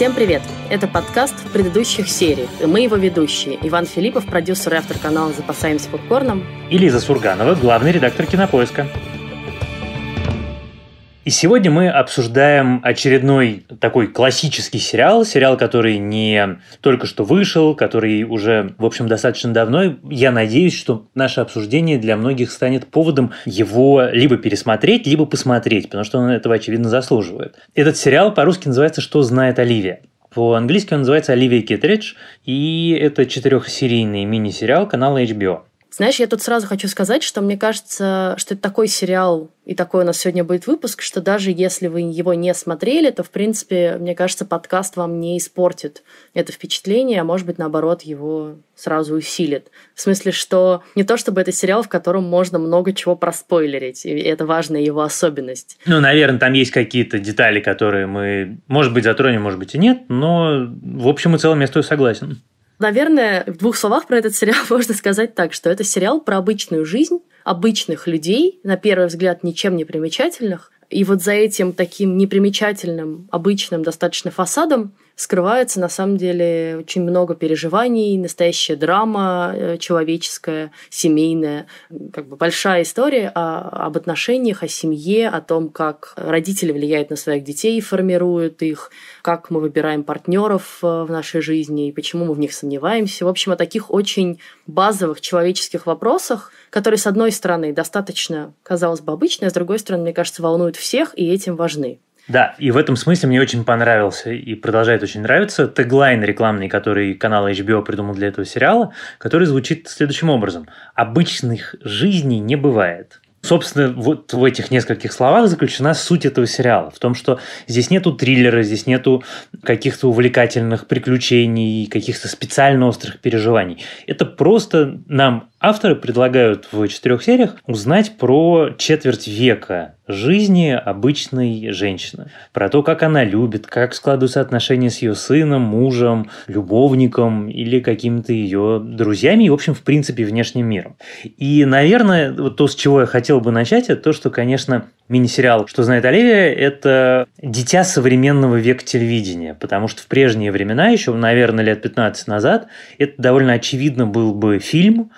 Всем привет! Это подкаст в предыдущих сериях. И мы его ведущие. Иван Филиппов, продюсер и автор канала «Запасаемся попкорном». И Лиза Сурганова, главный редактор «Кинопоиска». И сегодня мы обсуждаем очередной такой классический сериал, сериал, который не только что вышел, который уже, в общем, достаточно давно. Я надеюсь, что наше обсуждение для многих станет поводом его либо пересмотреть, либо посмотреть, потому что он этого, очевидно, заслуживает. Этот сериал по-русски называется «Что знает Оливия». По-английски он называется «Оливия Китридж», и это четырехсерийный мини-сериал канала HBO. Знаешь, я тут сразу хочу сказать, что мне кажется, что это такой сериал, и такой у нас сегодня будет выпуск, что даже если вы его не смотрели, то, в принципе, мне кажется, подкаст вам не испортит это впечатление, а может быть, наоборот, его сразу усилит. В смысле, что не то чтобы это сериал, в котором можно много чего проспойлерить, и это важная его особенность. Ну, наверное, там есть какие-то детали, которые мы, может быть, затронем, может быть, и нет, но в общем и целом я с тобой согласен. Наверное, в двух словах про этот сериал можно сказать так, что это сериал про обычную жизнь обычных людей, на первый взгляд ничем не примечательных, и вот за этим таким непримечательным, обычным достаточно фасадом скрывается на самом деле очень много переживаний, настоящая драма э, человеческая, семейная, как бы большая история о, об отношениях, о семье, о том, как родители влияют на своих детей и формируют их, как мы выбираем партнеров э, в нашей жизни и почему мы в них сомневаемся. В общем, о таких очень базовых человеческих вопросах, которые, с одной стороны, достаточно, казалось бы, обычные, а с другой стороны, мне кажется, волнуют всех и этим важны. Да, и в этом смысле мне очень понравился и продолжает очень нравиться теглайн рекламный, который канал HBO придумал для этого сериала, который звучит следующим образом. «Обычных жизней не бывает». Собственно, вот в этих нескольких словах заключена суть этого сериала. В том, что здесь нету триллера, здесь нету каких-то увлекательных приключений, каких-то специально острых переживаний. Это просто нам Авторы предлагают в четырех сериях узнать про четверть века жизни обычной женщины. Про то, как она любит, как складываются отношения с ее сыном, мужем, любовником или какими-то ее друзьями и, в общем, в принципе, внешним миром. И, наверное, вот то, с чего я хотел бы начать, это то, что, конечно, мини-сериал «Что знает Оливия» — это дитя современного века телевидения, потому что в прежние времена, еще, наверное, лет 15 назад, это довольно очевидно был бы фильм,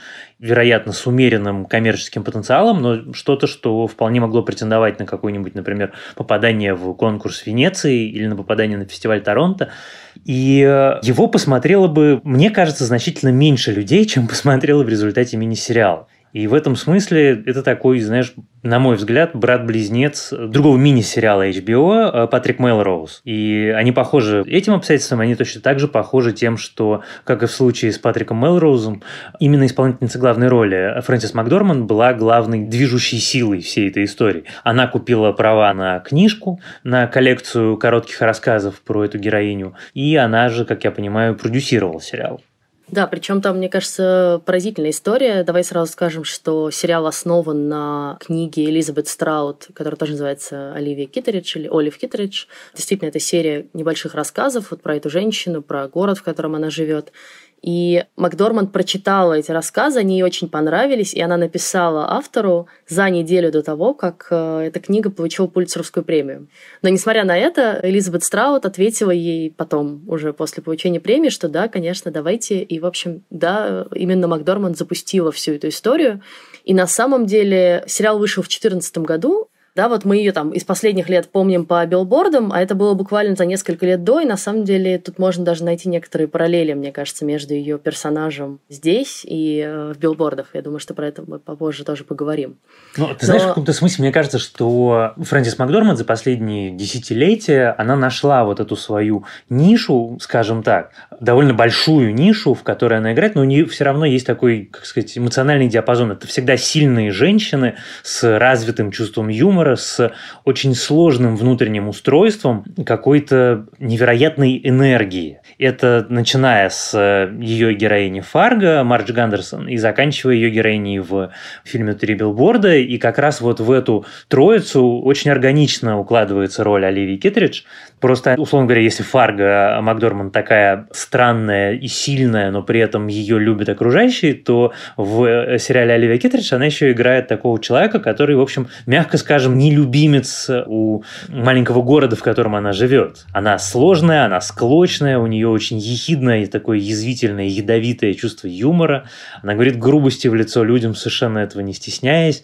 вероятно, с умеренным коммерческим потенциалом, но что-то, что вполне могло претендовать на какое-нибудь, например, попадание в конкурс Венеции или на попадание на фестиваль Торонто. И э, его посмотрело бы, мне кажется, значительно меньше людей, чем посмотрело в результате мини-сериала. И в этом смысле это такой, знаешь, на мой взгляд, брат-близнец другого мини-сериала HBO э, «Патрик Мелроуз». И они похожи этим обстоятельством, они точно так же похожи тем, что, как и в случае с Патриком Мелроузом, именно исполнительница главной роли Фрэнсис Макдорман была главной движущей силой всей этой истории. Она купила права на книжку, на коллекцию коротких рассказов про эту героиню, и она же, как я понимаю, продюсировала сериал. Да, причем там, мне кажется, поразительная история. Давай сразу скажем, что сериал основан на книге Элизабет Страут, которая тоже называется «Оливия Киттеридж» или «Олив Киттеридж». Действительно, это серия небольших рассказов вот про эту женщину, про город, в котором она живет. И Макдорманд прочитала эти рассказы, они ей очень понравились, и она написала автору за неделю до того, как э, эта книга получила Пульцеровскую премию. Но несмотря на это, Элизабет Страут ответила ей потом, уже после получения премии, что да, конечно, давайте. И, в общем, да, именно Макдорманд запустила всю эту историю. И на самом деле сериал вышел в 2014 году, да, вот мы ее там из последних лет помним по билбордам, а это было буквально за несколько лет до, и на самом деле тут можно даже найти некоторые параллели, мне кажется, между ее персонажем здесь и э, в билбордах. Я думаю, что про это мы попозже тоже поговорим. Ну, ты Но... знаешь, в каком-то смысле мне кажется, что Фрэнсис Макдорманд за последние десятилетия, она нашла вот эту свою нишу, скажем так, довольно большую нишу, в которой она играет, но у нее все равно есть такой, как сказать, эмоциональный диапазон. Это всегда сильные женщины с развитым чувством юмора, юмора с очень сложным внутренним устройством какой-то невероятной энергии. Это начиная с э, ее героини Фарго, Мардж Гандерсон, и заканчивая ее героиней в фильме «Три билборда». И как раз вот в эту троицу очень органично укладывается роль Оливии Китридж, Просто, условно говоря, если Фарго а, Макдорман такая странная и сильная, но при этом ее любят окружающие, то в э, сериале Оливия Китридж она еще играет такого человека, который, в общем, мягко скажем, не любимец э, у маленького города, в котором она живет. Она сложная, она склочная, у нее очень ехидное и такое язвительное, ядовитое чувство юмора. Она говорит грубости в лицо людям, совершенно этого не стесняясь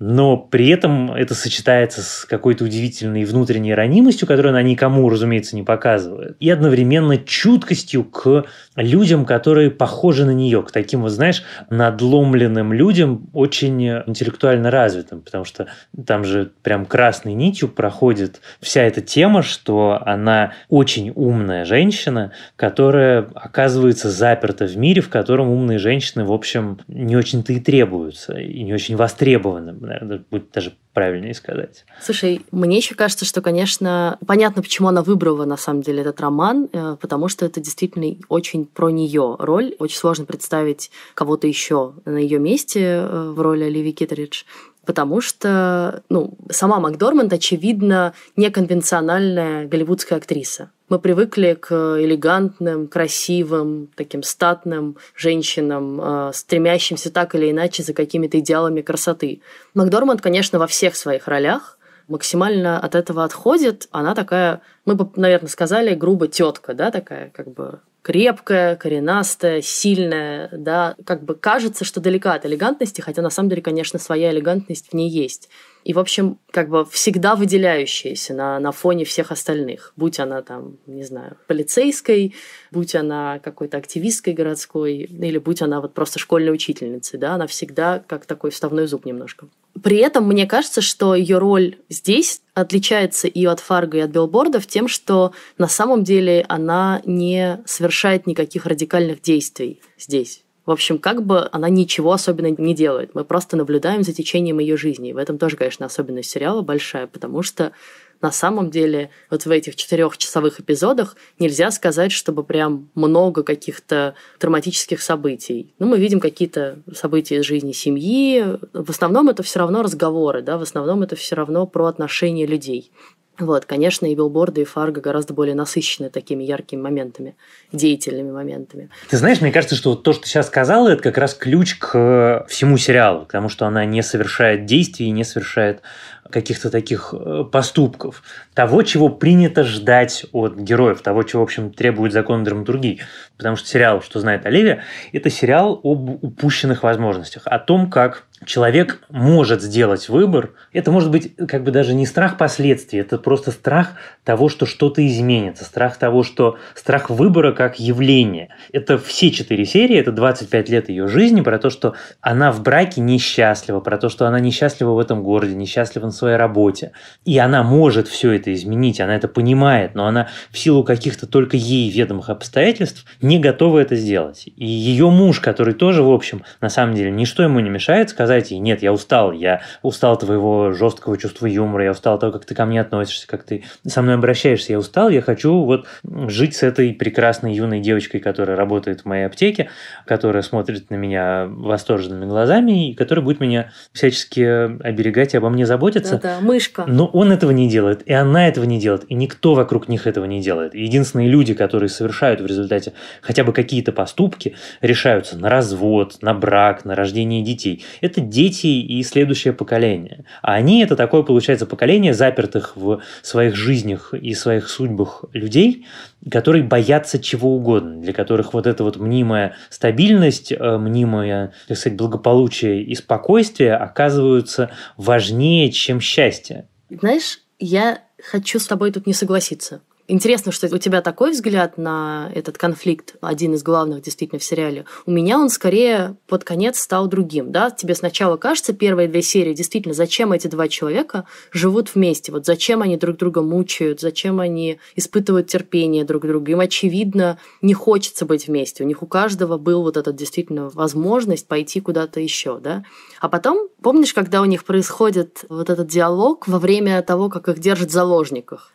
но при этом это сочетается с какой-то удивительной внутренней ранимостью, которую она никому, разумеется, не показывает, и одновременно чуткостью к людям, которые похожи на нее, к таким, вот знаешь, надломленным людям, очень интеллектуально развитым, потому что там же прям красной нитью проходит вся эта тема, что она очень умная женщина, которая оказывается заперта в мире, в котором умные женщины, в общем, не очень-то и требуются, и не очень востребованы наверное, будет даже правильнее сказать. Слушай, мне еще кажется, что, конечно, понятно, почему она выбрала, на самом деле, этот роман, э, потому что это действительно очень про нее роль. Очень сложно представить кого-то еще на ее месте э, в роли Оливии Киттеридж потому что ну, сама Макдорманд, очевидно, неконвенциональная голливудская актриса. Мы привыкли к элегантным, красивым, таким статным женщинам, э, стремящимся так или иначе за какими-то идеалами красоты. Макдорманд, конечно, во всех своих ролях максимально от этого отходит. Она такая, мы бы, наверное, сказали, грубо тетка, да, такая как бы крепкая, коренастая, сильная, да, как бы кажется, что далека от элегантности, хотя на самом деле, конечно, своя элегантность в ней есть. И, в общем, как бы всегда выделяющаяся на, на фоне всех остальных, будь она там, не знаю, полицейской, будь она какой-то активисткой городской, или будь она вот просто школьной учительницей, да, она всегда как такой вставной зуб немножко. При этом мне кажется, что ее роль здесь отличается и от Фарго, и от билбордов тем, что на самом деле она не совершает никаких радикальных действий здесь. В общем, как бы она ничего особенно не делает. Мы просто наблюдаем за течением ее жизни. И в этом тоже, конечно, особенность сериала большая, потому что на самом деле вот в этих четырехчасовых эпизодах нельзя сказать, чтобы прям много каких-то травматических событий. Ну, мы видим какие-то события из жизни семьи. В основном это все равно разговоры, да, в основном это все равно про отношения людей. Вот, конечно, и билборды, и фарго гораздо более насыщены такими яркими моментами, деятельными моментами. Ты знаешь, мне кажется, что вот то, что ты сейчас сказала, это как раз ключ к э, всему сериалу, потому что она не совершает действий, не совершает каких-то таких э, поступков, того, чего принято ждать от героев, того, чего, в общем, требует закон драматургии. Потому что сериал «Что знает Оливия» – это сериал об упущенных возможностях, о том, как человек может сделать выбор. Это может быть как бы даже не страх последствий, это просто страх того, что что-то изменится, страх того, что страх выбора как явление. Это все четыре серии, это 25 лет ее жизни про то, что она в браке несчастлива, про то, что она несчастлива в этом городе, несчастлива на своей работе. И она может все это изменить, она это понимает, но она в силу каких-то только ей ведомых обстоятельств не готова это сделать. И ее муж, который тоже, в общем, на самом деле, ничто ему не мешает сказать ей, нет, я устал, я устал твоего жесткого чувства юмора, я устал того, как ты ко мне относишься, относишься, как ты со мной обращаешься. Я устал, я хочу вот жить с этой прекрасной юной девочкой, которая работает в моей аптеке, которая смотрит на меня восторженными глазами и которая будет меня всячески оберегать и обо мне заботиться. Да, да, мышка. Но он этого не делает, и она этого не делает, и никто вокруг них этого не делает. единственные люди, которые совершают в результате хотя бы какие-то поступки, решаются на развод, на брак, на рождение детей. Это дети и следующее поколение. А они это такое, получается, поколение запертых в своих жизнях и своих судьбах людей, которые боятся чего угодно, для которых вот эта вот мнимая стабильность, э, мнимое, так сказать, благополучие и спокойствие оказываются важнее, чем счастье. Знаешь, я хочу с тобой тут не согласиться. Интересно, что у тебя такой взгляд на этот конфликт, один из главных действительно в сериале. У меня он скорее под конец стал другим. Да? Тебе сначала кажется, первые две серии, действительно, зачем эти два человека живут вместе? Вот зачем они друг друга мучают? Зачем они испытывают терпение друг к другу? Им, очевидно, не хочется быть вместе. У них у каждого был вот этот действительно возможность пойти куда-то еще. Да? А потом, помнишь, когда у них происходит вот этот диалог во время того, как их держат в заложниках?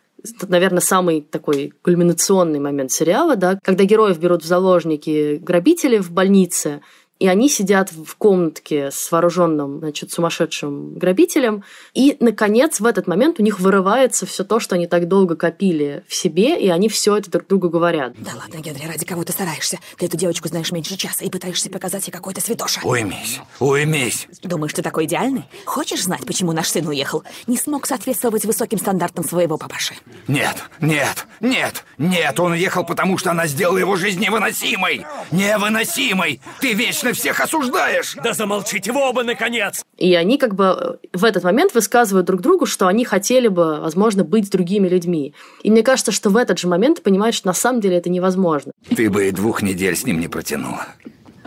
наверное, самый такой кульминационный момент сериала, да, когда героев берут в заложники грабители в больнице, и они сидят в комнатке с вооруженным, значит, сумасшедшим грабителем. И, наконец, в этот момент у них вырывается все то, что они так долго копили в себе, и они все это друг другу говорят. Да ладно, Генри, ради кого ты стараешься? Ты эту девочку знаешь меньше часа и пытаешься показать ей какой-то святоша. Уймись, уймись. Думаешь, ты такой идеальный? Хочешь знать, почему наш сын уехал? Не смог соответствовать высоким стандартам своего папаши. Нет, нет, нет, нет, он уехал, потому что она сделала его жизнь невыносимой. Невыносимой. Ты вечно ты всех осуждаешь? Да замолчите вы оба, наконец! И они как бы э, в этот момент высказывают друг другу, что они хотели бы, возможно, быть другими людьми. И мне кажется, что в этот же момент понимаешь, что на самом деле это невозможно. Ты бы и двух недель с ним не протянула.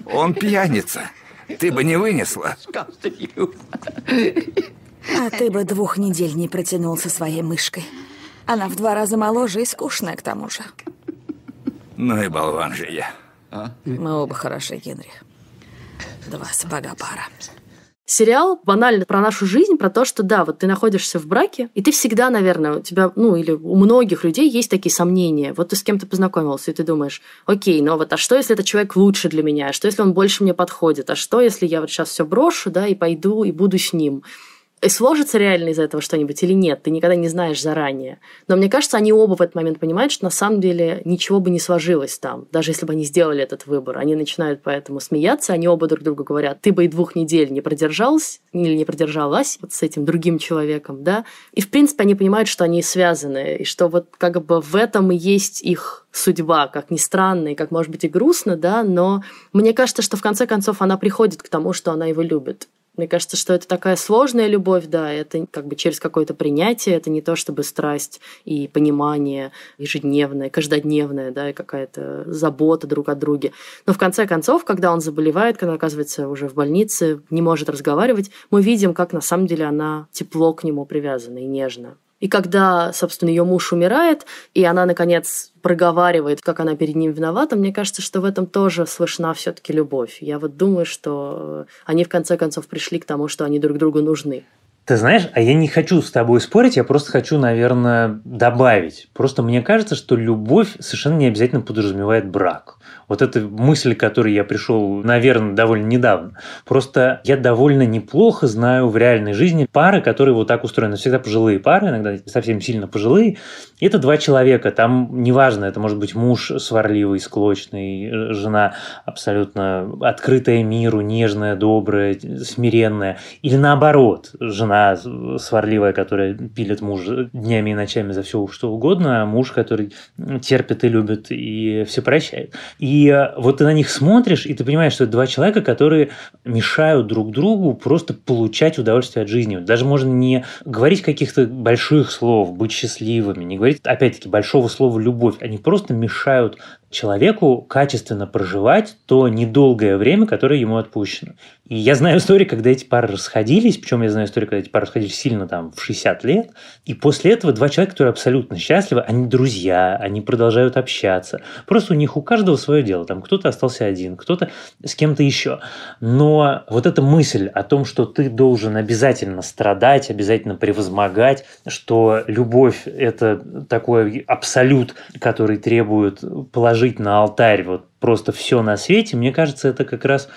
Он пьяница. Ты бы не вынесла. А ты бы двух недель не протянул со своей мышкой. Она в два раза моложе и скучная к тому же. Ну и болван же я. Мы оба хороши, Генри. Два сапога пара. Сериал банально про нашу жизнь, про то, что да, вот ты находишься в браке, и ты всегда, наверное, у тебя, ну или у многих людей есть такие сомнения. Вот ты с кем-то познакомился, и ты думаешь, окей, но вот а что, если этот человек лучше для меня? А что, если он больше мне подходит? А что, если я вот сейчас все брошу, да, и пойду и буду с ним? и сложится реально из этого что-нибудь или нет, ты никогда не знаешь заранее. Но мне кажется, они оба в этот момент понимают, что на самом деле ничего бы не сложилось там, даже если бы они сделали этот выбор. Они начинают поэтому смеяться, они оба друг другу говорят, ты бы и двух недель не продержалась или не продержалась вот с этим другим человеком, да. И, в принципе, они понимают, что они связаны, и что вот как бы в этом и есть их судьба, как ни странно, и как, может быть, и грустно, да, но мне кажется, что в конце концов она приходит к тому, что она его любит. Мне кажется, что это такая сложная любовь, да, это как бы через какое-то принятие, это не то чтобы страсть и понимание ежедневное, каждодневное, да, и какая-то забота друг о друге. Но в конце концов, когда он заболевает, когда оказывается уже в больнице, не может разговаривать, мы видим, как на самом деле она тепло к нему привязана и нежно. И когда, собственно, ее муж умирает, и она, наконец, проговаривает, как она перед ним виновата, мне кажется, что в этом тоже слышна все-таки любовь. Я вот думаю, что они в конце концов пришли к тому, что они друг другу нужны. Ты знаешь, а я не хочу с тобой спорить, я просто хочу, наверное, добавить. Просто мне кажется, что любовь совершенно не обязательно подразумевает брак. Вот эта мысль, к которой я пришел, наверное, довольно недавно. Просто я довольно неплохо знаю в реальной жизни пары, которые вот так устроены. Всегда пожилые пары, иногда совсем сильно пожилые. И это два человека. Там неважно, это может быть муж сварливый, склочный, э, жена абсолютно открытая миру, нежная, добрая, смиренная. Или наоборот, жена сварливая, которая пилит мужа днями и ночами за все что угодно, а муж, который терпит и любит и все прощает. И и э, вот ты на них смотришь, и ты понимаешь, что это два человека, которые мешают друг другу просто получать удовольствие от жизни. Даже можно не говорить каких-то больших слов, быть счастливыми, не говорить, опять-таки, большого слова «любовь». Они просто мешают человеку качественно проживать то недолгое время, которое ему отпущено. И я знаю историю, когда эти пары расходились, причем я знаю историю, когда эти пары расходились сильно там в 60 лет, и после этого два человека, которые абсолютно счастливы, они друзья, они продолжают общаться. Просто у них у каждого свое дело, там кто-то остался один, кто-то с кем-то еще. Но вот эта мысль о том, что ты должен обязательно страдать, обязательно превозмогать, что любовь – это такой абсолют, который требует положения положить на алтарь вот просто все на свете, мне кажется, это как раз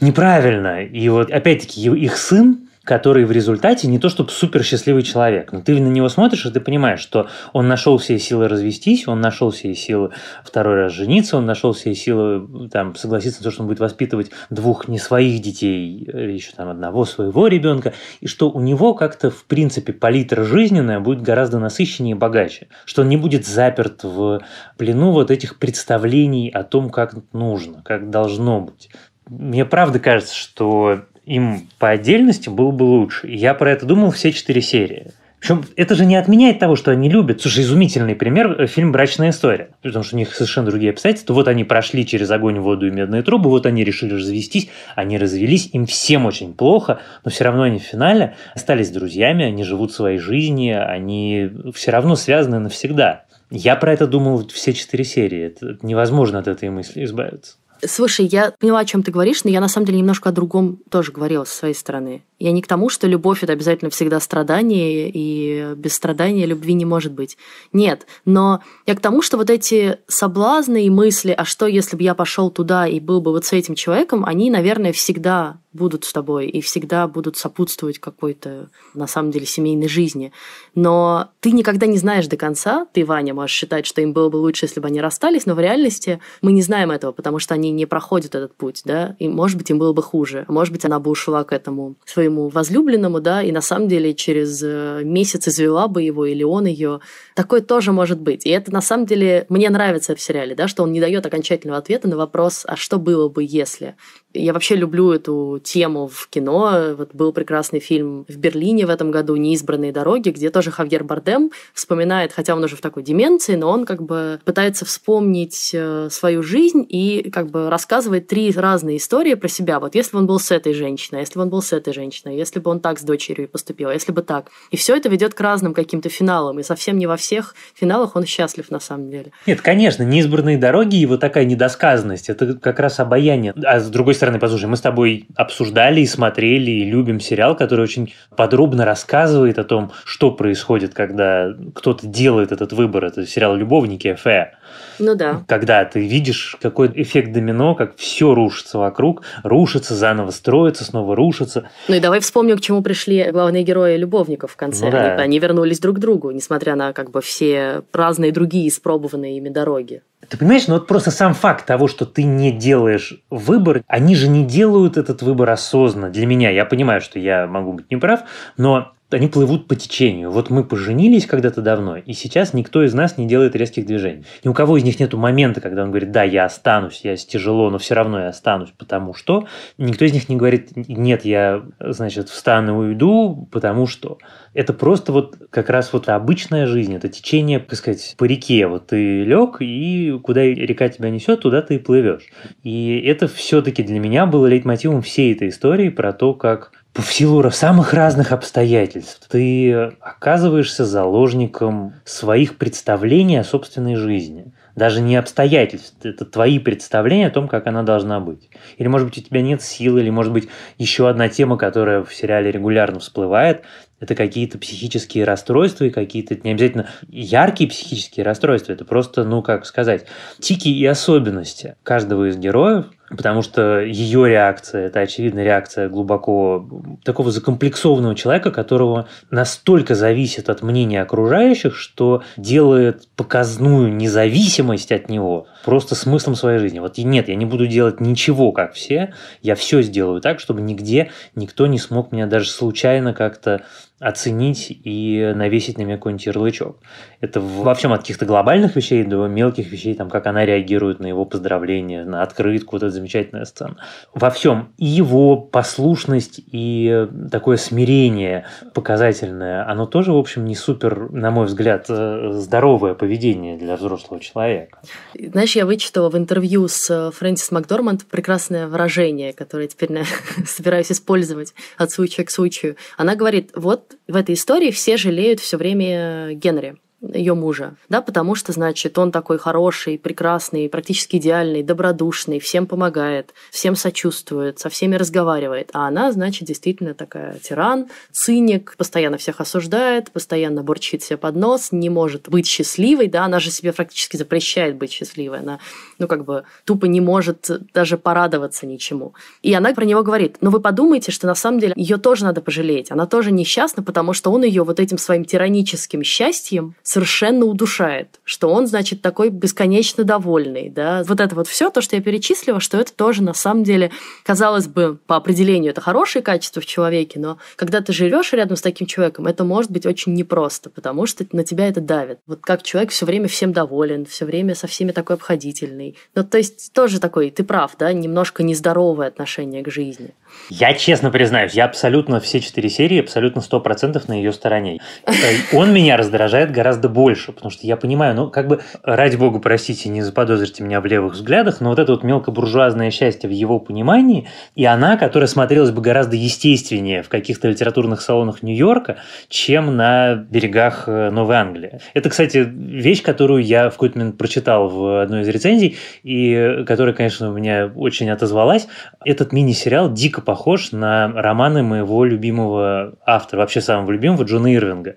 неправильно. И вот опять-таки их сын, который в результате не то чтобы супер счастливый человек, но ты на него смотришь, и ты понимаешь, что он нашел все силы развестись, он нашел все силы второй раз жениться, он нашел все силы там, согласиться на то, что он будет воспитывать двух не своих детей, э, еще там одного своего ребенка, и что у него как-то в принципе палитра жизненная будет гораздо насыщеннее и богаче, что он не будет заперт в плену вот этих представлений о том, как нужно, как должно быть. Мне правда кажется, что им по отдельности было бы лучше. И я про это думал все четыре серии. Причем это же не отменяет того, что они любят. Слушай, изумительный пример э, – фильм «Брачная история». Потому что у них совершенно другие обстоятельства. Вот они прошли через огонь, воду и медные трубы, вот они решили развестись, они развелись, им всем очень плохо, но все равно они в финале остались друзьями, они живут своей жизнью, они все равно связаны навсегда. Я про это думал все четыре серии. Это невозможно от этой мысли избавиться. Слушай, я поняла, о чем ты говоришь, но я на самом деле немножко о другом тоже говорила со своей стороны. Я не к тому, что любовь это обязательно всегда страдание, и без страдания любви не может быть. Нет, но я к тому, что вот эти соблазны и мысли, а что если бы я пошел туда и был бы вот с этим человеком, они, наверное, всегда будут с тобой и всегда будут сопутствовать какой-то, на самом деле, семейной жизни. Но ты никогда не знаешь до конца, ты, Ваня, можешь считать, что им было бы лучше, если бы они расстались, но в реальности мы не знаем этого, потому что они не проходят этот путь, да, и, может быть, им было бы хуже, может быть, она бы ушла к этому своему возлюбленному, да, и на самом деле через э, месяц извела бы его или он ее. Такое тоже может быть. И это, на самом деле, мне нравится в сериале, да, что он не дает окончательного ответа на вопрос, а что было бы, если? Я вообще люблю эту тему в кино. Вот был прекрасный фильм в Берлине в этом году «Неизбранные дороги», где тоже Хавьер Бардем вспоминает, хотя он уже в такой деменции, но он как бы пытается вспомнить э, свою жизнь и как бы рассказывает три разные истории про себя. Вот если бы он был с этой женщиной, если бы он был с этой женщиной, если бы он так с дочерью поступил, если бы так. И все это ведет к разным каким-то финалам. И совсем не во всех финалах он счастлив на самом деле. Нет, конечно, «Неизбранные дороги» и вот такая недосказанность. Это как раз обаяние. А с другой стороны, стороны, послушай, мы с тобой обсуждали и смотрели, и любим сериал, который очень подробно рассказывает о том, что происходит, когда кто-то делает этот выбор. Это сериал «Любовники» Фэ. Ну да. Когда ты видишь, какой эффект домино, как все рушится вокруг, рушится, заново строится, снова рушится. Ну и давай вспомним, к чему пришли главные герои любовников в конце. Ну, да. они, они вернулись друг к другу, несмотря на как бы все разные другие испробованные ими дороги. Ты понимаешь, ну вот просто сам факт того, что ты не делаешь выбор, они же не делают этот выбор осознанно. Для меня, я понимаю, что я могу быть неправ, но они плывут по течению. Вот мы поженились когда-то давно, и сейчас никто из нас не делает резких движений. Ни у кого из них нет момента, когда он говорит, да, я останусь, я тяжело, но все равно я останусь, потому что. Никто из них не говорит, нет, я, значит, встану и уйду, потому что. Это просто вот как раз вот обычная жизнь, это течение, так сказать, по реке. Вот ты лег, и куда река тебя несет, туда ты и плывешь. И это все-таки для меня было лейтмотивом всей этой истории про то, как в силу самых разных обстоятельств ты оказываешься заложником своих представлений о собственной жизни. Даже не обстоятельств, это твои представления о том, как она должна быть. Или, может быть, у тебя нет сил или, может быть, еще одна тема, которая в сериале регулярно всплывает, это какие-то психические расстройства и какие-то не обязательно яркие психические расстройства, это просто, ну, как сказать, тики и особенности каждого из героев – потому что ее реакция – это очевидная реакция глубоко такого закомплексованного человека, которого настолько зависит от мнения окружающих, что делает показную независимость от него просто смыслом своей жизни. Вот и нет, я не буду делать ничего, как все, я все сделаю так, чтобы нигде никто не смог меня даже случайно как-то оценить и навесить на меня какой-нибудь ярлычок. Это во всем от каких-то глобальных вещей до мелких вещей, там, как она реагирует на его поздравления, на открытку, вот эта замечательная сцена. Во всем и его послушность и такое смирение показательное, оно тоже, в общем, не супер, на мой взгляд, э, здоровое поведение для взрослого человека. Знаешь, я вычитала в интервью с э, Фрэнсис Макдорманд прекрасное выражение, которое теперь собираюсь использовать от случая к случаю. Она говорит, вот в этой истории все жалеют все время Генри ее мужа, да, потому что, значит, он такой хороший, прекрасный, практически идеальный, добродушный, всем помогает, всем сочувствует, со всеми разговаривает, а она, значит, действительно такая тиран, циник, постоянно всех осуждает, постоянно бурчит себе под нос, не может быть счастливой, да, она же себе практически запрещает быть счастливой, она, ну, как бы тупо не может даже порадоваться ничему. И она про него говорит, но ну, вы подумайте, что на самом деле ее тоже надо пожалеть, она тоже несчастна, потому что он ее вот этим своим тираническим счастьем совершенно удушает, что он, значит, такой бесконечно довольный, да. Вот это вот все, то, что я перечислила, что это тоже на самом деле, казалось бы, по определению это хорошее качество в человеке, но когда ты живешь рядом с таким человеком, это может быть очень непросто, потому что на тебя это давит. Вот как человек все время всем доволен, все время со всеми такой обходительный. Ну, то есть тоже такой, ты прав, да, немножко нездоровое отношение к жизни. Я честно признаюсь, я абсолютно все четыре серии, абсолютно сто процентов на ее стороне. Э, он меня раздражает гораздо больше, потому что я понимаю, ну, как бы, ради бога, простите, не заподозрите меня в левых взглядах, но вот это вот мелкобуржуазное счастье в его понимании, и она, которая смотрелась бы гораздо естественнее в каких-то литературных салонах Нью-Йорка, чем на берегах э, Новой Англии. Это, кстати, вещь, которую я в какой-то момент прочитал в одной из рецензий, и э, которая, конечно, у меня очень отозвалась. Этот мини-сериал дико похож на романы моего любимого автора, вообще самого любимого, Джона Ирвинга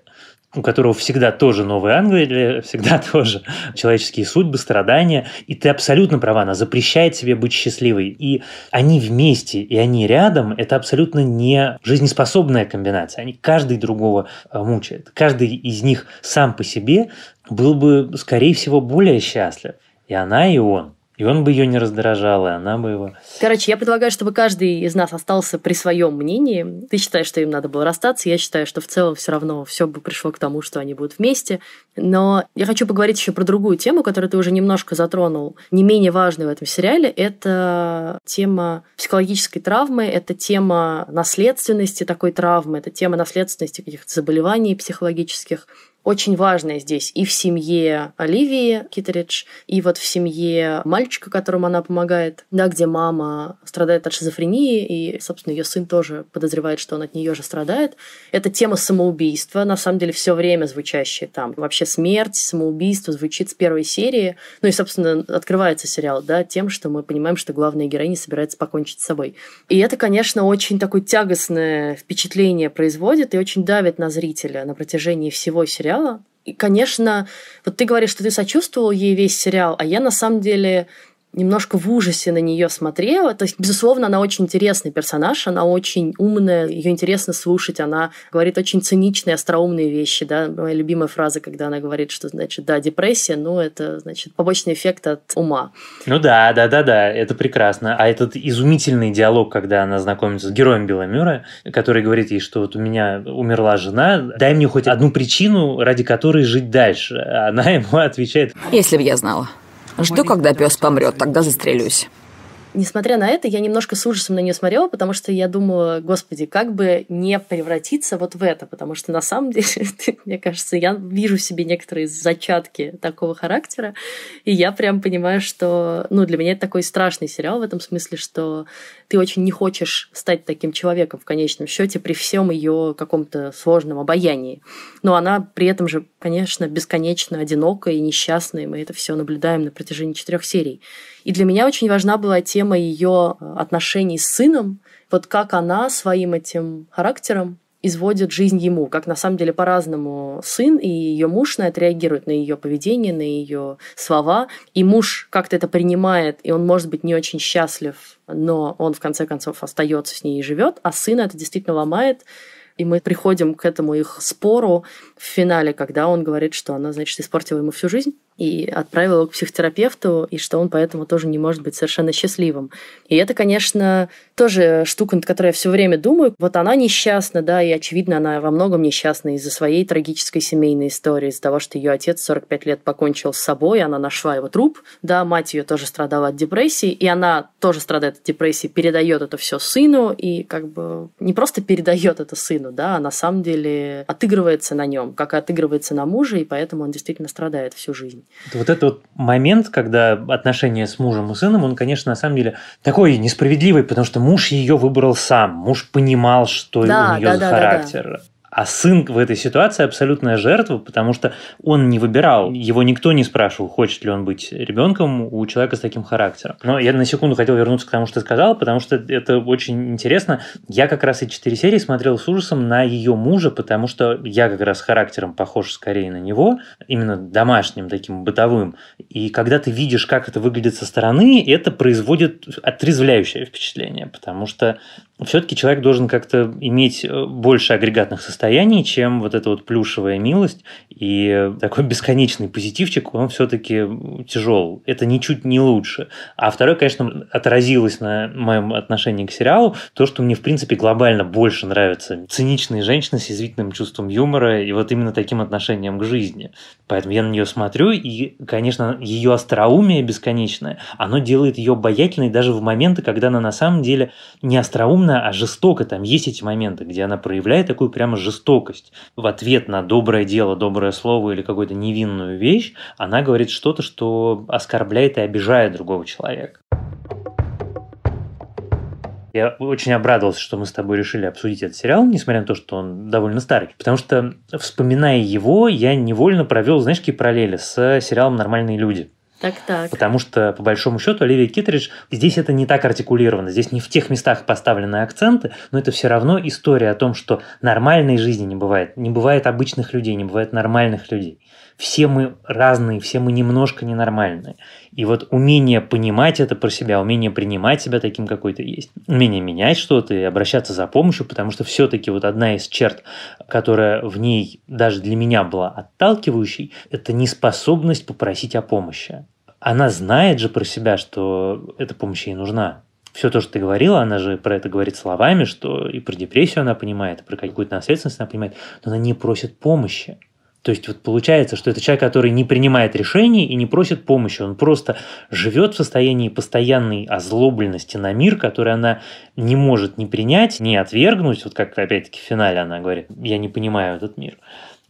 у которого всегда тоже Новая Англия, всегда тоже человеческие судьбы, страдания. И ты абсолютно права, она запрещает себе быть счастливой. И они вместе, и они рядом, это абсолютно не жизнеспособная комбинация. Они каждый другого э, мучает. Каждый из них сам по себе был бы, скорее всего, более счастлив. И она, и он. И он бы ее не раздражал, и она бы его... Короче, я предлагаю, чтобы каждый из нас остался при своем мнении. Ты считаешь, что им надо было расстаться, я считаю, что в целом все равно все бы пришло к тому, что они будут вместе. Но я хочу поговорить еще про другую тему, которую ты уже немножко затронул, не менее важную в этом сериале. Это тема психологической травмы, это тема наследственности такой травмы, это тема наследственности каких-то заболеваний психологических очень важное здесь и в семье Оливии Киттеридж, и вот в семье мальчика, которому она помогает, да, где мама страдает от шизофрении, и, собственно, ее сын тоже подозревает, что он от нее же страдает. Это тема самоубийства, на самом деле, все время звучащая там. Вообще смерть, самоубийство звучит с первой серии. Ну и, собственно, открывается сериал, да, тем, что мы понимаем, что главная героиня собирается покончить с собой. И это, конечно, очень такое тягостное впечатление производит и очень давит на зрителя на протяжении всего сериала, сериала. И, конечно, вот ты говоришь, что ты сочувствовал ей весь сериал, а я на самом деле немножко в ужасе на нее смотрела. То есть, безусловно, она очень интересный персонаж, она очень умная, ее интересно слушать, она говорит очень циничные, остроумные вещи, да, моя любимая фраза, когда она говорит, что, значит, да, депрессия, но это, значит, побочный эффект от ума. Ну да, да, да, да, это прекрасно. А этот изумительный диалог, когда она знакомится с героем Беломюра, который говорит ей, что вот у меня умерла жена, дай мне хоть одну причину, ради которой жить дальше. А она ему отвечает... Если бы я знала. Жду, когда пес помрет, тогда застрелюсь. Несмотря на это, я немножко с ужасом на нее смотрела, потому что я думала, господи, как бы не превратиться вот в это, потому что на самом деле, мне кажется, я вижу в себе некоторые зачатки такого характера, и я прям понимаю, что, ну, для меня это такой страшный сериал в этом смысле, что ты очень не хочешь стать таким человеком в конечном счете при всем ее каком-то сложном обаянии. Но она при этом же, конечно, бесконечно одинока и несчастная, мы это все наблюдаем на протяжении четырех серий. И для меня очень важна была тема ее э, отношений с сыном, вот как она своим этим характером изводит жизнь ему, как на самом деле по-разному сын и ее муж на это реагируют, на ее поведение, на ее слова. И муж как-то это принимает, и он может быть не очень счастлив, но он в конце концов остается с ней и живет, а сына это действительно ломает. И мы приходим к этому их спору в финале, когда он говорит, что она, значит, испортила ему всю жизнь и отправила его к психотерапевту, и что он поэтому тоже не может быть совершенно счастливым. И это, конечно, тоже штука, над которой я все время думаю. Вот она несчастна, да, и, очевидно, она во многом несчастна из-за своей трагической семейной истории, из-за того, что ее отец 45 лет покончил с собой, она нашла его труп, да, мать ее тоже страдала от депрессии, и она тоже страдает от депрессии, передает это все сыну, и как бы не просто передает это сыну, да, а на самом деле отыгрывается на нем, как и отыгрывается на муже и поэтому он действительно страдает всю жизнь. Вот этот вот момент, когда отношения с мужем и сыном, он, конечно, на самом деле такой несправедливый, потому что муж ее выбрал сам, муж понимал, что да, у нее да, за да, характер. Да, да. А сын в этой ситуации абсолютная жертва, потому что он не выбирал, его никто не спрашивал, хочет ли он быть ребенком у человека с таким характером. Но я на секунду хотел вернуться к тому, что ты сказала, потому что это очень интересно. Я как раз и четыре серии смотрел с ужасом на ее мужа, потому что я как раз характером похож скорее на него, именно домашним, таким бытовым. И когда ты видишь, как это выглядит со стороны, это производит отрезвляющее впечатление, потому что все-таки человек должен как-то иметь э, больше агрегатных состояний, чем вот эта вот плюшевая милость и э, такой бесконечный позитивчик, он все-таки тяжел. Это ничуть не лучше. А второе, конечно, отразилось на моем отношении к сериалу, то, что мне, в принципе, глобально больше нравятся циничные женщины с язвительным чувством юмора и вот именно таким отношением к жизни. Поэтому я на нее смотрю, и, конечно, ее остроумие бесконечное, оно делает ее обаятельной даже в моменты, когда она на самом деле не остроумна, агрессивно, а жестоко. Там есть эти моменты, где она проявляет такую прямо жестокость. В ответ на доброе дело, доброе слово или какую-то невинную вещь, она говорит что-то, что оскорбляет и обижает другого человека. Я очень обрадовался, что мы с тобой решили обсудить этот сериал, несмотря на то, что он довольно старый. Потому что, вспоминая его, я невольно провел, знаешь, какие параллели с сериалом «Нормальные люди». Так, так. Потому что, по большому счету, Оливия Китридж, здесь это не так артикулировано, здесь не в тех местах поставлены акценты, но это все равно история о том, что нормальной жизни не бывает, не бывает обычных людей, не бывает нормальных людей все мы разные, все мы немножко ненормальные. И вот умение понимать это про себя, умение принимать себя таким, какой ты есть, умение менять что-то и обращаться за помощью, потому что все-таки вот одна из черт, которая в ней даже для меня была отталкивающей, это неспособность попросить о помощи. Она знает же про себя, что эта помощь ей нужна все то, что ты говорила, она же про это говорит словами, что и про депрессию она понимает, и про какую-то наследственность она понимает, но она не просит помощи. То есть вот получается, что это человек, который не принимает решений и не просит помощи, он просто живет в состоянии постоянной озлобленности на мир, который она не может не принять, не отвергнуть, вот как опять-таки в финале она говорит, я не понимаю этот мир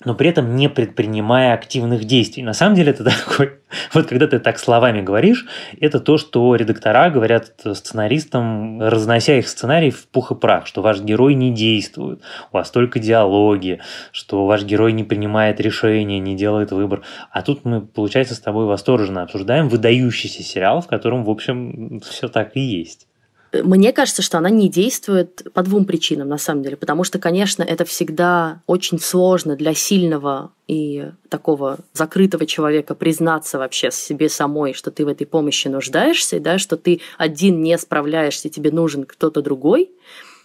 но при этом не предпринимая активных действий. На самом деле это такой, вот когда ты так словами говоришь, это то, что редактора говорят сценаристам, разнося их сценарий в пух и прах, что ваш герой не действует, у вас только диалоги, что ваш герой не принимает решения, не делает выбор. А тут мы, получается, с тобой восторженно обсуждаем выдающийся сериал, в котором, в общем, все так и есть. Мне кажется, что она не действует по двум причинам, на самом деле. Потому что, конечно, это всегда очень сложно для сильного и такого закрытого человека признаться вообще себе самой, что ты в этой помощи нуждаешься, да, что ты один не справляешься, тебе нужен кто-то другой.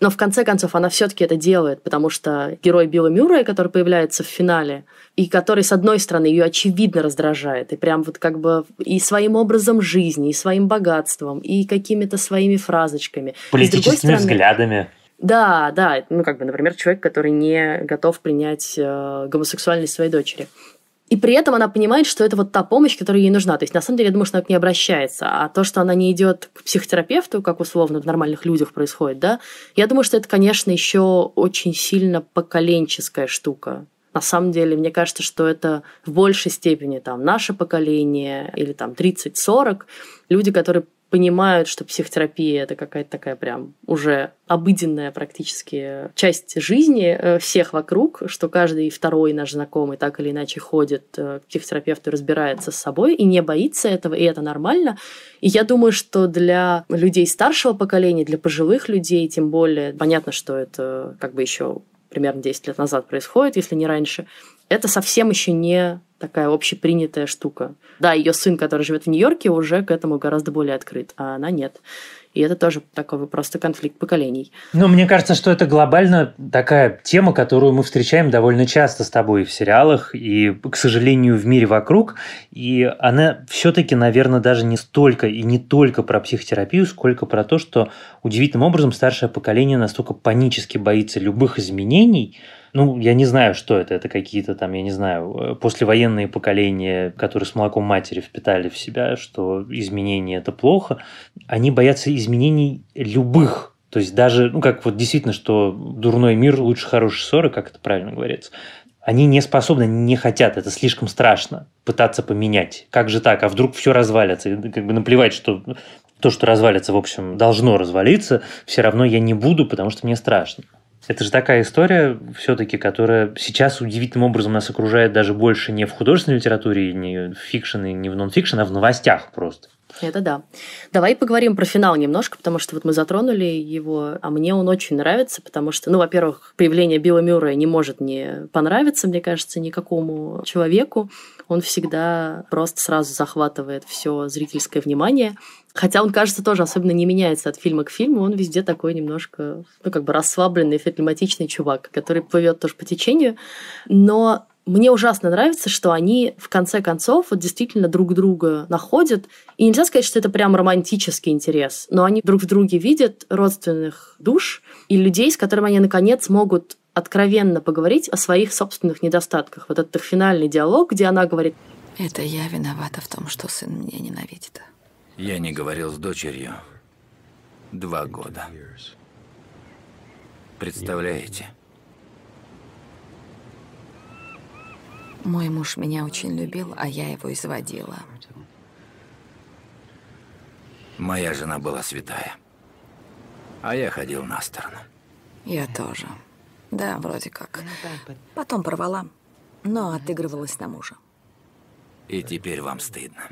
Но в конце концов она все-таки это делает, потому что герой Билла Мюррея, который появляется в финале, и который, с одной стороны, ее очевидно раздражает, и прям вот как бы и своим образом жизни, и своим богатством, и какими-то своими фразочками. Политическими стороны, взглядами. Да, да, ну как бы, например, человек, который не готов принять э, гомосексуальность своей дочери. И при этом она понимает, что это вот та помощь, которая ей нужна. То есть, на самом деле, я думаю, что она к ней обращается. А то, что она не идет к психотерапевту, как условно в нормальных людях происходит, да, я думаю, что это, конечно, еще очень сильно поколенческая штука. На самом деле, мне кажется, что это в большей степени там наше поколение или там 30-40, люди, которые понимают, что психотерапия это какая-то такая прям уже обыденная практически часть жизни э, всех вокруг, что каждый второй наш знакомый так или иначе ходит э, к психотерапевту разбирается с собой и не боится этого, и это нормально. И я думаю, что для людей старшего поколения, для пожилых людей, тем более, понятно, что это э, как бы еще примерно 10 лет назад происходит, если не раньше, это совсем еще не такая общепринятая штука. Да, ее сын, который живет в Нью-Йорке, уже к этому гораздо более открыт, а она нет. И это тоже такой просто конфликт поколений. Ну, мне кажется, что это глобально такая тема, которую мы встречаем довольно часто с тобой в сериалах и, к сожалению, в мире вокруг. И она все-таки, наверное, даже не столько и не только про психотерапию, сколько про то, что удивительным образом старшее поколение настолько панически боится любых изменений – ну, я не знаю, что это. Это какие-то там, я не знаю, э, послевоенные поколения, которые с молоком матери впитали в себя, что изменения – это плохо. Они боятся изменений любых. То есть даже, ну, как вот действительно, что дурной мир лучше хорошей ссоры, как это правильно говорится они не способны, не хотят, это слишком страшно пытаться поменять. Как же так? А вдруг все развалится? И как бы наплевать, что то, что развалится, в общем, должно развалиться, все равно я не буду, потому что мне страшно. Это же такая история все-таки, которая сейчас удивительным образом нас окружает даже больше не в художественной литературе, не в фикшн и не в нон нонфикшн, а в новостях просто. Это да. Давай поговорим про финал немножко, потому что вот мы затронули его, а мне он очень нравится, потому что, ну, во-первых, появление Билла Мюррея не может не понравиться, мне кажется, никакому человеку он всегда просто сразу захватывает все зрительское внимание. Хотя он, кажется, тоже особенно не меняется от фильма к фильму. Он везде такой немножко, ну, как бы расслабленный, флегматичный чувак, который плывет тоже по течению. Но мне ужасно нравится, что они в конце концов вот действительно друг друга находят. И нельзя сказать, что это прям романтический интерес, но они друг в друге видят родственных душ и людей, с которыми они наконец могут откровенно поговорить о своих собственных недостатках. Вот этот финальный диалог, где она говорит... Это я виновата в том, что сын меня ненавидит. Я не говорил с дочерью два года. Представляете? Мой муж меня очень любил, а я его изводила. Моя жена была святая, а я ходил на сторону. Я тоже. Да, вроде как. Ну, Потом порвала, но отыгрывалась на мужа. И теперь вам стыдно.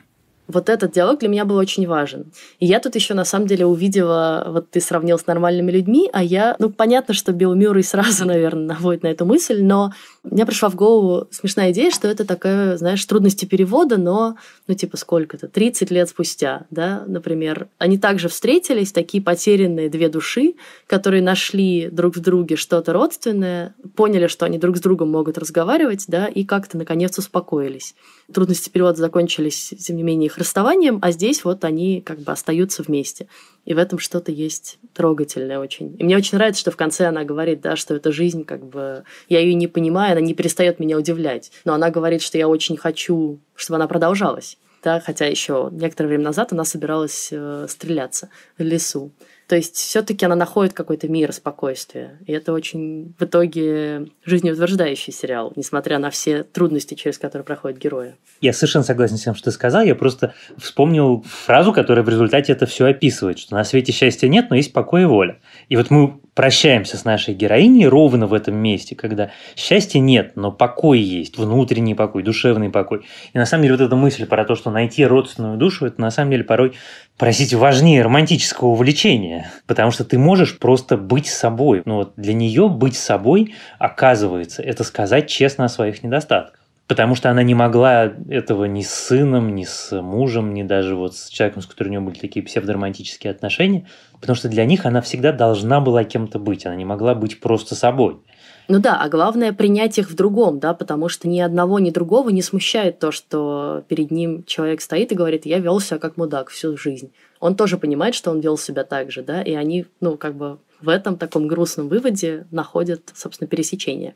Вот этот диалог для меня был очень важен. И я тут еще на самом деле увидела, вот ты сравнил с нормальными людьми, а я, ну, понятно, что Билл Мюррей сразу, наверное, наводит на эту мысль, но мне пришла в голову смешная идея, что это такая, знаешь, трудности перевода, но, ну, типа, сколько-то, 30 лет спустя, да, например. Они также встретились, такие потерянные две души, которые нашли друг в друге что-то родственное, поняли, что они друг с другом могут разговаривать, да, и как-то, наконец, успокоились. Трудности перевода закончились, тем не менее, расставанием, а здесь вот они как бы остаются вместе. И в этом что-то есть трогательное очень. И мне очень нравится, что в конце она говорит, да, что эта жизнь как бы... Я ее не понимаю, она не перестает меня удивлять. Но она говорит, что я очень хочу, чтобы она продолжалась. Да, хотя еще некоторое время назад она собиралась э, стреляться в лесу. То есть все-таки она находит какой-то мир, спокойствия, И это очень в итоге жизнеутверждающий сериал, несмотря на все трудности, через которые проходят герои. Я совершенно согласен с тем, что ты сказал. Я просто вспомнил фразу, которая в результате это все описывает, что на свете счастья нет, но есть покой и воля. И вот мы прощаемся с нашей героиней ровно в этом месте, когда счастья нет, но покой есть, внутренний покой, душевный покой. И на самом деле вот эта мысль про то, что найти родственную душу, это на самом деле порой, простите, важнее романтического увлечения, потому что ты можешь просто быть собой. Ну вот для нее быть собой, оказывается, это сказать честно о своих недостатках потому что она не могла этого ни с сыном, ни с мужем, ни даже вот с человеком, с которым у нее были такие псевдоромантические отношения, потому что для них она всегда должна была кем-то быть, она не могла быть просто собой. Ну да, а главное принять их в другом, да, потому что ни одного, ни другого не смущает то, что перед ним человек стоит и говорит, я вел себя как мудак всю жизнь. Он тоже понимает, что он вел себя так же, да, и они, ну, как бы в этом таком грустном выводе находят, собственно, пересечение.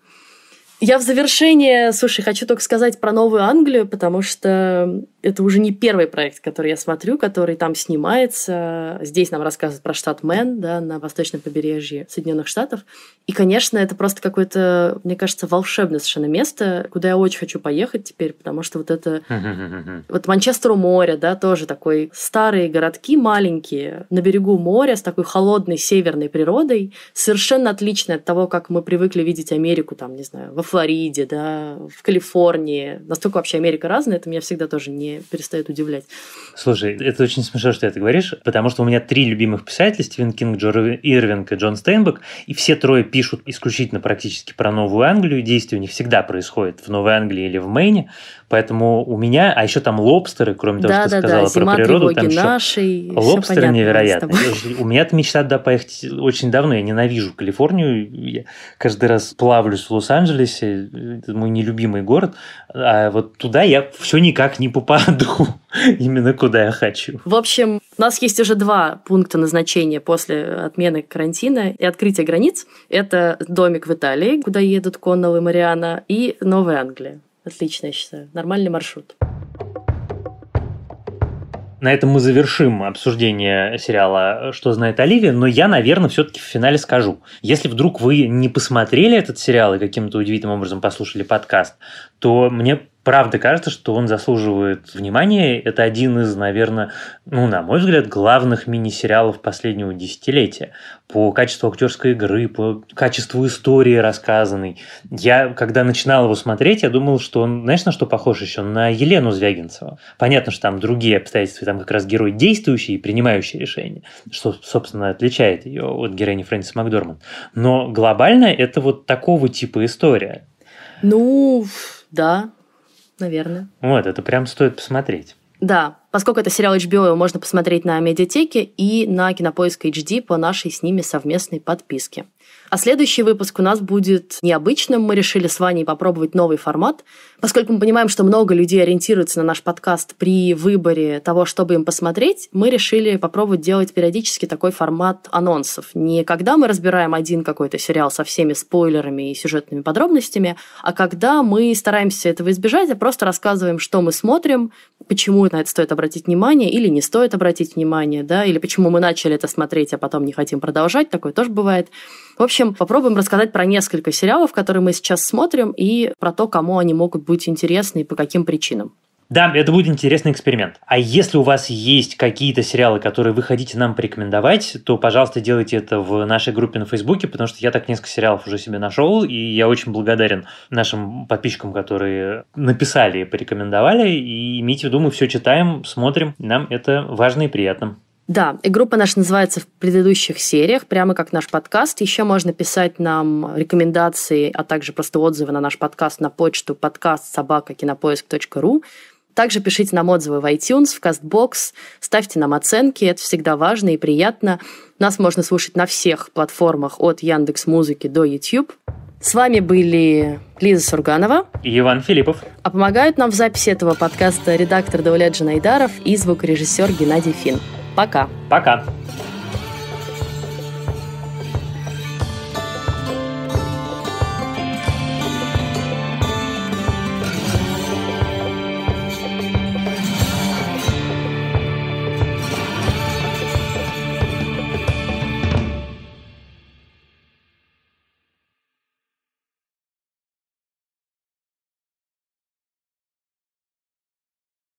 Я в завершение, слушай, хочу только сказать про Новую Англию, потому что это уже не первый проект, который я смотрю, который там снимается. Здесь нам рассказывают про штат Мэн, да, на восточном побережье Соединенных Штатов. И, конечно, это просто какое-то, мне кажется, волшебное совершенно место, куда я очень хочу поехать теперь, потому что вот это... Вот Манчестер у моря, да, тоже такой старые городки маленькие на берегу моря с такой холодной северной природой. Совершенно отличное от того, как мы привыкли видеть Америку, там, не знаю, во Флориде, да, в Калифорнии. Настолько вообще Америка разная, это меня всегда тоже не перестает удивлять. Слушай, это очень смешно, что ты говоришь, потому что у меня три любимых писателя, Стивен Кинг, Джо Ирвинг и Джон Стейнбек, и все трое пишут исключительно практически про Новую Англию, действие у них всегда происходит в Новой Англии или в Мэйне, поэтому у меня, а еще там лобстеры, кроме того, да, что да, ты сказала да, про природу, там еще лобстеры невероятные. У меня-то мечта да, поехать очень давно, я ненавижу Калифорнию, я каждый раз плавлюсь в Лос-Анджелесе, Одессе, это мой нелюбимый город, а вот туда я все никак не попаду, именно куда я хочу. В общем, у нас есть уже два пункта назначения после отмены карантина и открытия границ. Это домик в Италии, куда едут Коннелл и Мариана, и Новая Англия. Отлично, я считаю. Нормальный маршрут. На этом мы завершим обсуждение сериала «Что знает Оливия», но я, наверное, все-таки в финале скажу. Если вдруг вы не посмотрели этот сериал и каким-то удивительным образом послушали подкаст, то мне правда кажется, что он заслуживает внимания. Это один из, наверное, ну, на мой взгляд, главных мини-сериалов последнего десятилетия. По качеству актерской игры, по качеству истории рассказанной. Я, когда начинал его смотреть, я думал, что он, знаешь, на что похож еще? На Елену Звягинцева. Понятно, что там другие обстоятельства, там как раз герой действующий и принимающий решение, что, собственно, отличает ее от героини Фрэнсис Макдорман. Но глобально это вот такого типа история. Ну, да, наверное. Вот, это прям стоит посмотреть. Да, поскольку это сериал HBO, его можно посмотреть на Медиатеке и на Кинопоиск HD по нашей с ними совместной подписке. А следующий выпуск у нас будет необычным. Мы решили с Ваней попробовать новый формат. Поскольку мы понимаем, что много людей ориентируются на наш подкаст при выборе того, чтобы им посмотреть, мы решили попробовать делать периодически такой формат анонсов. Не когда мы разбираем один какой-то сериал со всеми спойлерами и сюжетными подробностями, а когда мы стараемся этого избежать, а просто рассказываем, что мы смотрим, почему на это стоит обратить внимание или не стоит обратить внимание, да, или почему мы начали это смотреть, а потом не хотим продолжать, такое тоже бывает. В общем, попробуем рассказать про несколько сериалов, которые мы сейчас смотрим, и про то, кому они могут быть быть интересно и по каким причинам. Да, это будет интересный эксперимент. А если у вас есть какие-то сериалы, которые вы хотите нам порекомендовать, то, пожалуйста, делайте это в нашей группе на Фейсбуке, потому что я так несколько сериалов уже себе нашел, и я очень благодарен нашим подписчикам, которые написали и порекомендовали. И имейте в виду, мы все читаем, смотрим, нам это важно и приятно. Да, и группа наша называется в предыдущих сериях, прямо как наш подкаст. Еще можно писать нам рекомендации, а также просто отзывы на наш подкаст на почту подкаст собака кинопоиск.ру. Также пишите нам отзывы в iTunes, в CastBox, ставьте нам оценки, это всегда важно и приятно. Нас можно слушать на всех платформах от Яндекс Музыки до YouTube. С вами были Лиза Сурганова и Иван Филиппов. А помогают нам в записи этого подкаста редактор Дауля Джанайдаров и звукорежиссер Геннадий Финн. Пока. Пока.